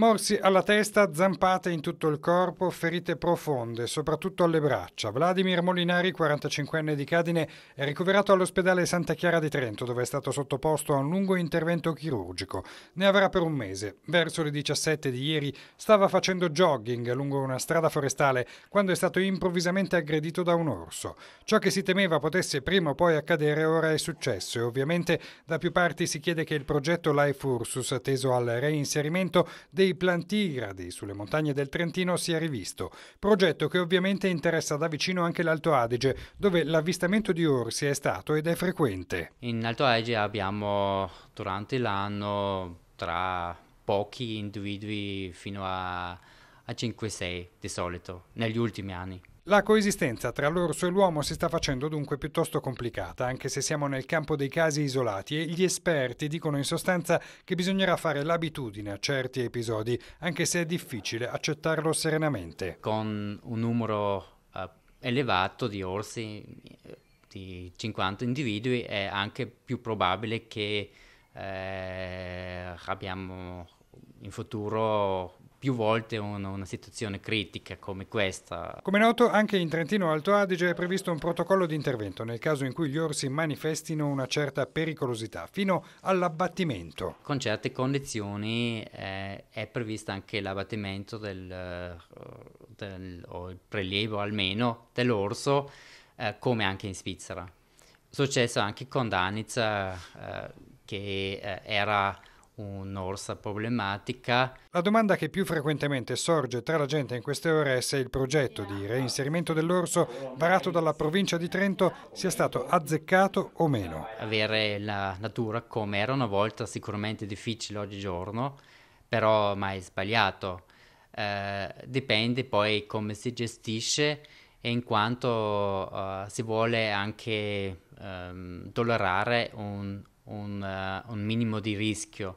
Morsi alla testa, zampate in tutto il corpo, ferite profonde, soprattutto alle braccia. Vladimir Molinari, 45enne di Cadine, è ricoverato all'ospedale Santa Chiara di Trento, dove è stato sottoposto a un lungo intervento chirurgico. Ne avrà per un mese. Verso le 17 di ieri stava facendo jogging lungo una strada forestale quando è stato improvvisamente aggredito da un orso. Ciò che si temeva potesse prima o poi accadere ora è successo e ovviamente da più parti si chiede che il progetto Life Ursus, teso al reinserimento dei dei Plantigradi sulle montagne del Trentino si è rivisto, progetto che ovviamente interessa da vicino anche l'Alto Adige, dove l'avvistamento di orsi è stato ed è frequente. In Alto Adige abbiamo durante l'anno tra pochi individui fino a, a 5-6 di solito, negli ultimi anni. La coesistenza tra l'orso e l'uomo si sta facendo dunque piuttosto complicata, anche se siamo nel campo dei casi isolati e gli esperti dicono in sostanza che bisognerà fare l'abitudine a certi episodi, anche se è difficile accettarlo serenamente. Con un numero eh, elevato di orsi, eh, di 50 individui, è anche più probabile che eh, abbiamo in futuro più volte una, una, situazione critica come questa. Come noto, anche in Trentino Alto Adige è previsto un protocollo di intervento nel caso in cui gli orsi manifestino una certa pericolosità, fino all'abbattimento. Con certe condizioni eh, è previsto anche l'abbattimento del, eh, del, o il prelievo almeno dell'orso, eh, come anche in Svizzera. Successo anche con Danitz, eh, che eh, era un'orsa problematica. La domanda che più frequentemente sorge tra la gente in queste ore è se il progetto di reinserimento dell'orso varato dalla provincia di Trento sia stato azzeccato o meno. Avere la natura come era una volta sicuramente difficile oggigiorno, però mai sbagliato. Eh, dipende poi come si gestisce e in quanto eh, si vuole anche ehm, tollerare un un, uh, un minimo di rischio,